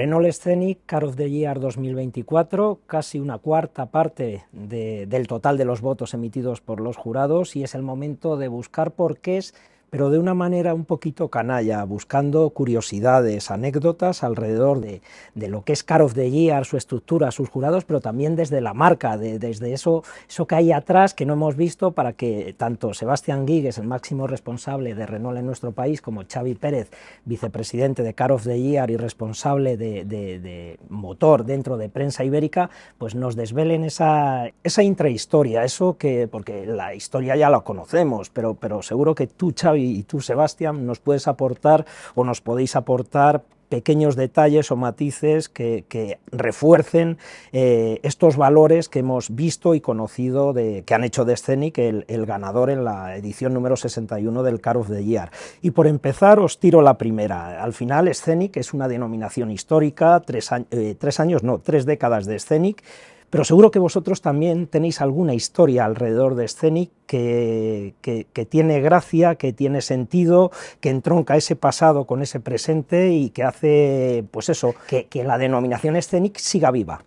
Renault Scenic Car of the Year 2024, casi una cuarta parte del total de los votos emitidos por los jurados y es el momento de buscar por qué es pero de una manera un poquito canalla, buscando curiosidades, anécdotas alrededor de, de lo que es Car of the Year, su estructura, sus jurados, pero también desde la marca, de, desde eso, eso que hay atrás que no hemos visto para que tanto Sebastián Guigues, el máximo responsable de Renault en nuestro país, como Xavi Pérez, vicepresidente de Car of the Year y responsable de, de motor dentro de prensa ibérica, pues nos desvelen esa, esa intrahistoria, eso que, porque la historia ya la conocemos, pero, pero seguro que tú, Xavi, y, tú, Sebastián, nos puedes aportar o nos podéis aportar pequeños detalles o matices que, refuercen eh, estos valores que hemos visto y conocido que han hecho de Scenic el, ganador en la edición número 61 del Car of the Year. Y por empezar os tiro la primera. Al final Scenic es una denominación histórica, tres, eh, tres años, no, tres décadas de Scenic, pero seguro que vosotros también tenéis alguna historia alrededor de Scenic que, que, tiene gracia, que tiene sentido, que entronca ese pasado con ese presente y que hace, pues eso, que, la denominación Scenic siga viva.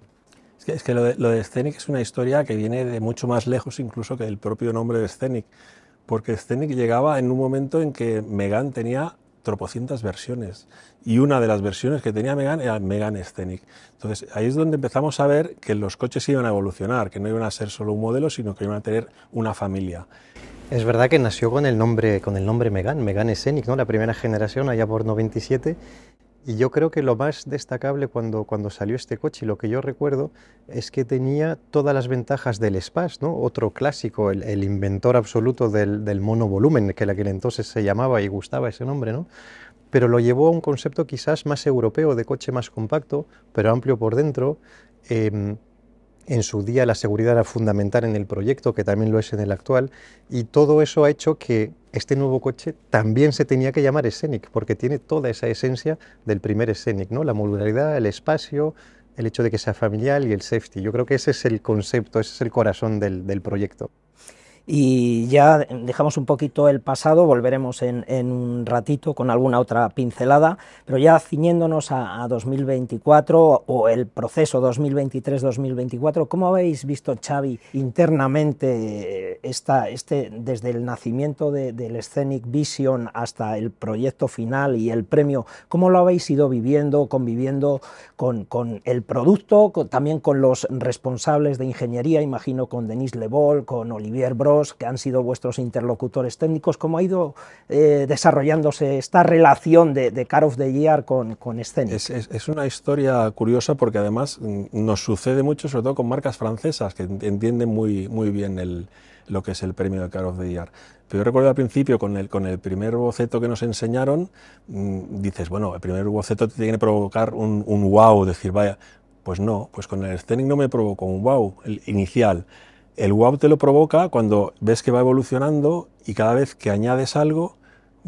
Es que, lo, de, lo, Scenic es una historia que viene de mucho más lejos incluso que el propio nombre de Scenic, porque Scenic llegaba en un momento en que Megan tenía tropocientas versiones. Y una de las versiones que tenía Megan era Megan Scenic. Entonces ahí es donde empezamos a ver que los coches iban a evolucionar, que no iban a ser solo un modelo, sino que iban a tener una familia. Es verdad que nació con el nombre, con el nombre Megan, Megan Scenic, ¿no? La primera generación allá por 97 y yo creo que lo más destacable cuando, cuando salió este coche, y lo que yo recuerdo, es que tenía todas las ventajas del Spass, ¿no? otro clásico, el, inventor absoluto del, del monovolumen, que en aquel entonces se llamaba y gustaba ese nombre, ¿no? pero lo llevó a un concepto quizás más europeo, de coche más compacto, pero amplio por dentro. Em, en su día la seguridad era fundamental en el proyecto, que también lo es en el actual, y todo eso ha hecho que este nuevo coche también se tenía que llamar Scenic, porque tiene toda esa esencia del primer Scenic, ¿no? La modularidad, el espacio, el hecho de que sea familiar y el safety. Yo creo que ese es el concepto, ese es el corazón del proyecto. Y ya dejamos un poquito el pasado, volveremos en, un ratito con alguna otra pincelada, pero ya ciñéndonos a, 2024 o el proceso 2023-2024, ¿cómo habéis visto, Xavi, internamente eh, esta, este, desde el nacimiento del Scenic Vision hasta el proyecto final y el premio, cómo lo habéis ido viviendo, conviviendo con, el producto, también con los responsables de ingeniería, imagino con Denis Lebol, con Olivier Bro, que han sido vuestros interlocutores técnicos, cómo ha ido eh, desarrollándose esta relación de, de, Car of the Year con, con Scenic. Es, una historia curiosa porque además mm, nos sucede mucho, sobre todo con marcas francesas, que entienden muy, muy bien lo que es el premio de Car of the Year. Pero yo recuerdo al principio, con el, con el primer boceto que nos enseñaron, mm, dices, bueno, el primer boceto te tiene que provocar un, wow, decir, vaya, pues no, pues con el Scenic no me provocó un wow el inicial. El wow te lo provoca cuando ves que va evolucionando y cada vez que añades algo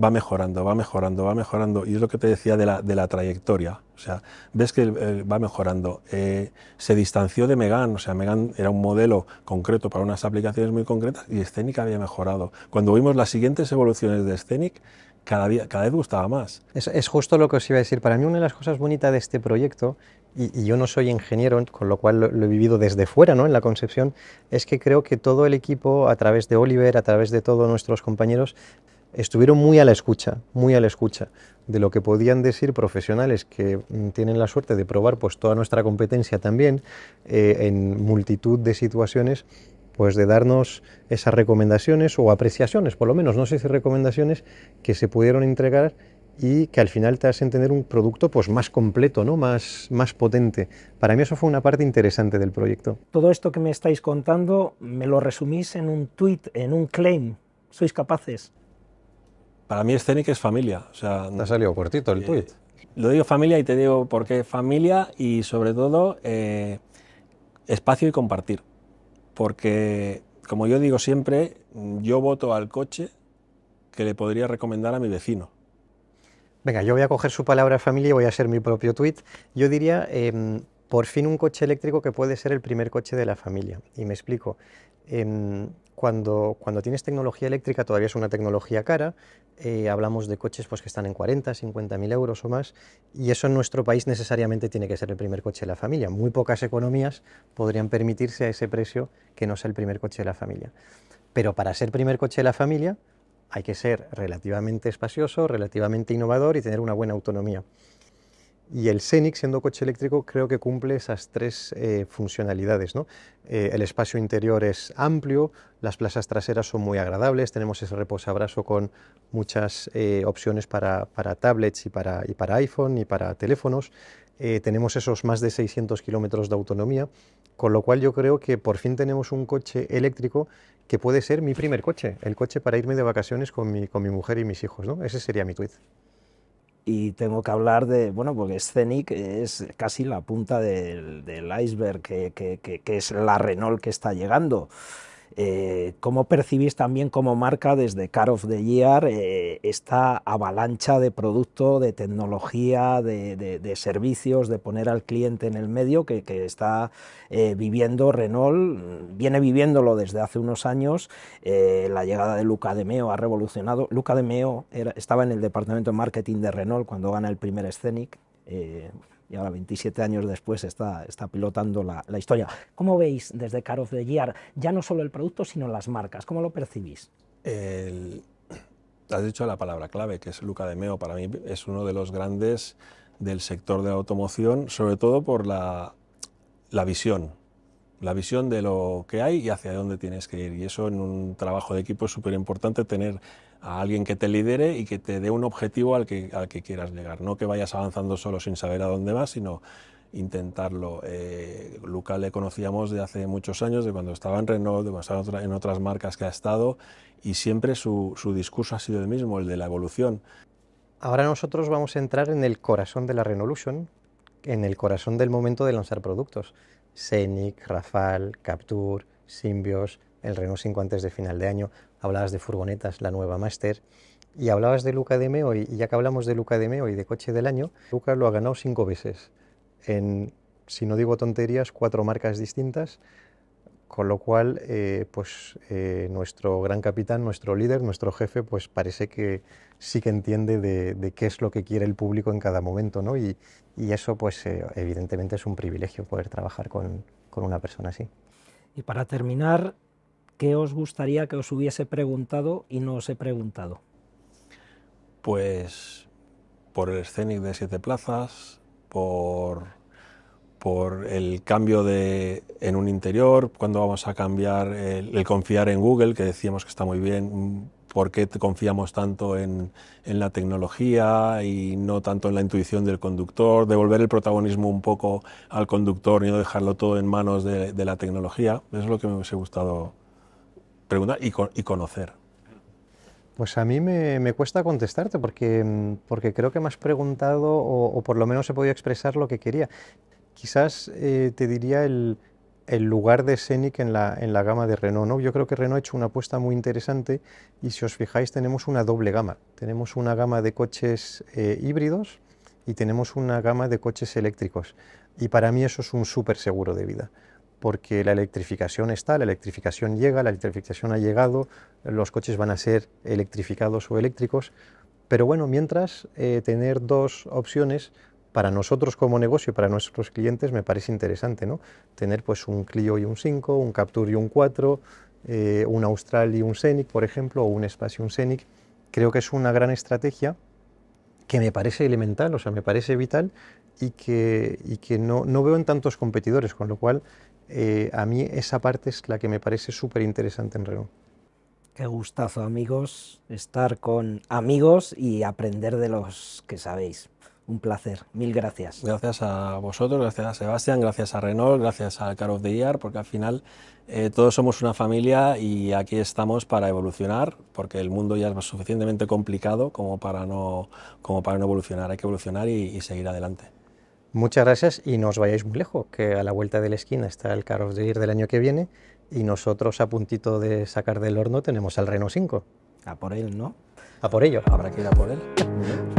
va mejorando, va mejorando, va mejorando. Y es lo que te decía de la, trayectoria. O sea, ves que eh, va mejorando. Eh, se distanció de Megan. O sea, Megan era un modelo concreto para unas aplicaciones muy concretas y Scenic había mejorado. Cuando vimos las siguientes evoluciones de Scenic, cada, vez gustaba más. Es, justo lo que os iba a decir. Para mí una de las cosas bonitas de este proyecto, y, yo no soy ingeniero, con lo cual lo, he vivido desde fuera, ¿no? en la concepción, es que creo que todo el equipo, a través de Oliver, a través de todos nuestros compañeros, estuvieron muy a la escucha, muy a la escucha de lo que podían decir profesionales que mm, tienen la suerte de probar pues, toda nuestra competencia también eh, en multitud de situaciones pues de darnos esas recomendaciones o apreciaciones, por lo menos, no sé si recomendaciones que se pudieron entregar y que al final te hacen tener un producto pues más completo, ¿no? más, más potente. Para mí eso fue una parte interesante del proyecto. Todo esto que me estáis contando me lo resumís en un tweet, en un claim. ¿Sois capaces? Para mí Scenic es familia. O sea, te ha salido cortito el eh, tweet. Lo digo familia y te digo por qué familia y sobre todo eh, espacio y compartir porque, como yo digo siempre, yo voto al coche que le podría recomendar a mi vecino. Venga, yo voy a coger su palabra familia y voy a hacer mi propio tuit. Yo diría, em, por fin un coche eléctrico que puede ser el primer coche de la familia. Y me explico. Em, cuando, tienes tecnología eléctrica, todavía es una tecnología cara, eh, hablamos de coches pues, que están en 40, 50 mil euros o más, y eso en nuestro país necesariamente tiene que ser el primer coche de la familia. Muy pocas economías podrían permitirse a ese precio que no sea el primer coche de la familia. Pero para ser primer coche de la familia hay que ser relativamente espacioso, relativamente innovador y tener una buena autonomía. Y el Scenic, siendo coche eléctrico, creo que cumple esas tres eh, funcionalidades. ¿no? Eh, el espacio interior es amplio, las plazas traseras son muy agradables, tenemos ese reposabrazo con muchas eh, opciones para, para tablets y para, y para, iPhone y para teléfonos. tenemos esos más de 600 kilómetros de autonomía, con lo cual yo creo que por fin tenemos un coche eléctrico que puede ser mi primer coche, el coche para irme de vacaciones con mi, con mi mujer y mis hijos. ¿no? Ese sería mi tweet y tengo que hablar de, bueno, porque Scenic es casi la punta del, iceberg, que, que, que, es la Renault que está llegando. Eh, ¿cómo percibís también como marca desde Car of the Year eh, esta avalancha de producto, de tecnología, de, servicios, de poner al cliente en el medio que, está eh, viviendo Renault? Mm, viene viviéndolo desde hace unos años. la llegada de Luca de Meo ha revolucionado. Luca de Meo estaba en el departamento de marketing de Renault cuando gana el primer Scenic y ahora 27 años después está, está pilotando la, la historia. ¿Cómo veis desde Car of the Year ya no solo el producto, sino las marcas? ¿Cómo lo percibís? has dicho la palabra clave, que es Luca de Meo. Para mí es uno de los grandes del sector de la automoción, sobre todo por la, la visión la visión de lo que hay y hacia dónde tienes que ir. Y eso en un trabajo de equipo es súper importante tener a alguien que te lidere y que te dé un objetivo al que, al que quieras llegar. No que vayas avanzando solo sin saber a dónde vas, sino intentarlo. Eh, Luca le conocíamos de hace muchos años, de cuando estaba en Renault, de cuando estaba en otras marcas que ha estado, y siempre su, su discurso ha sido el mismo, el de la evolución. Ahora nosotros vamos a entrar en el corazón de la Renolution, en el corazón del momento de lanzar productos. Scenic, Rafal, Captur, Symbios, el Renault 5 antes de final de año, hablabas de furgonetas, la nueva Master, y hablabas de Luca de Meo, y ya que hablamos de Luca de Meo y de coche del año, Luca lo ha ganado cinco veces en, si no digo tonterías, cuatro marcas distintas, con lo cual, eh, pues eh, nuestro gran capitán, nuestro líder, nuestro jefe, pues parece que sí que entiende de, qué es lo que quiere el público en cada momento, ¿no? Y, eso, pues eh, evidentemente es un privilegio poder trabajar con, con, una persona así. Y para terminar, ¿qué os gustaría que os hubiese preguntado y no os he preguntado? Pues por el scenic de siete plazas, por por el cambio en un interior, cuando vamos a cambiar el, confiar en Google, que decíamos que está muy bien, por qué confiamos tanto en, la tecnología y no tanto en la intuición del conductor, devolver el protagonismo un poco al conductor y no dejarlo todo en manos de, la tecnología. Eso es lo que me hubiese gustado preguntar y, conocer. Pues a mí me, cuesta contestarte porque, porque creo que me has preguntado o, o, por lo menos he podido expresar lo que quería quizás eh, te diría el, lugar de Scenic en la, gama de Renault. ¿no? Yo creo que Renault ha hecho una apuesta muy interesante y si os fijáis tenemos una doble gama. Tenemos una gama de coches eh, híbridos y tenemos una gama de coches eléctricos. Y para mí eso es un súper seguro de vida porque la electrificación está, la electrificación llega, la electrificación ha llegado, los coches van a ser electrificados o eléctricos, pero bueno, mientras eh, tener dos opciones para nosotros como negocio y para nuestros clientes me parece interesante, ¿no? Tener pues un Clio y un 5, un Captur y un 4, eh, un Austral y un Scenic, por ejemplo, o un Espacio y un Scenic, creo que es una gran estrategia que me parece elemental, o sea, me parece vital y que, que no, veo en tantos competidores, con lo cual eh, a mí esa parte es la que me parece súper interesante en Renault. Qué gustazo, amigos, estar con amigos y aprender de los que sabéis un placer. Mil gracias. Gracias a vosotros, gracias a Sebastián, gracias a Renault, gracias al Car of the Year, porque al final eh, todos somos una familia y aquí estamos para evolucionar, porque el mundo ya es suficientemente complicado como para no, como para no evolucionar. Hay que evolucionar y, y seguir adelante. Muchas gracias y no os vayáis muy lejos, que a la vuelta de la esquina está el Car of the Year del año que viene y nosotros a puntito de sacar del horno tenemos al Renault 5. A por él, ¿no? A por ello. Habrá que ir a por él.